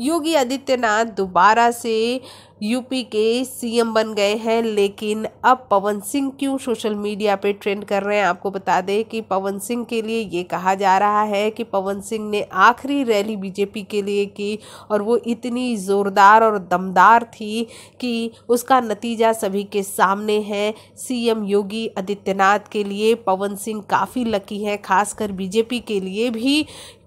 योगी आदित्यनाथ दोबारा से यूपी के सीएम बन गए हैं लेकिन अब पवन सिंह क्यों सोशल मीडिया पे ट्रेंड कर रहे हैं आपको बता दें कि पवन सिंह के लिए ये कहा जा रहा है कि पवन सिंह ने आखिरी रैली बीजेपी के लिए की और वो इतनी ज़ोरदार और दमदार थी कि उसका नतीजा सभी के सामने है सीएम योगी आदित्यनाथ के लिए पवन सिंह काफ़ी लकी हैं खासकर बीजेपी के लिए भी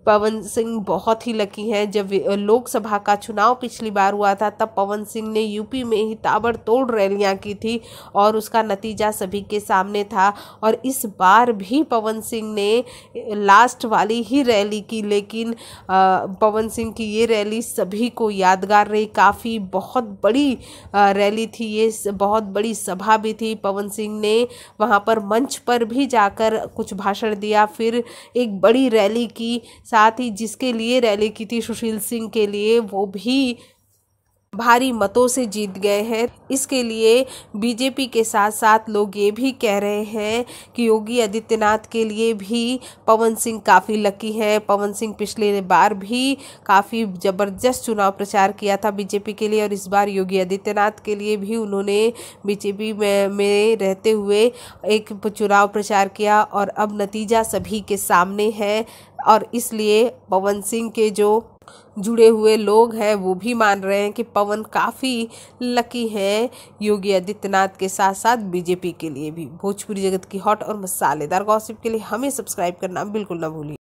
पवन सिंह बहुत ही लकी हैं जब लोकसभा का चुनाव पिछली बार हुआ था तब पवन सिंह ने यूपी में ही ताबड़तोड़ रैलियां की थी और उसका नतीजा सभी के सामने था और इस बार भी पवन सिंह ने लास्ट वाली ही रैली की लेकिन पवन सिंह की ये रैली सभी को यादगार रही काफ़ी बहुत बड़ी रैली थी ये बहुत बड़ी सभा भी थी पवन सिंह ने वहाँ पर मंच पर भी जाकर कुछ भाषण दिया फिर एक बड़ी रैली की साथ ही जिसके लिए रैली की थी सुशील सिंह के लिए वो भी भारी मतों से जीत गए हैं इसके लिए बीजेपी के साथ साथ लोग ये भी कह रहे हैं कि योगी आदित्यनाथ के लिए भी पवन सिंह काफ़ी लकी हैं पवन सिंह पिछले बार भी काफ़ी ज़बरदस्त चुनाव प्रचार किया था बीजेपी के लिए और इस बार योगी आदित्यनाथ के लिए भी उन्होंने बीजेपी में, में रहते हुए एक चुनाव प्रचार किया और अब नतीजा सभी के सामने है और इसलिए पवन सिंह के जो जुड़े हुए लोग हैं वो भी मान रहे हैं कि पवन काफ़ी लकी हैं योगी आदित्यनाथ के साथ साथ बीजेपी के लिए भी भोजपुरी जगत की हॉट और मसालेदार गॉसिप के लिए हमें सब्सक्राइब करना बिल्कुल ना भूलिए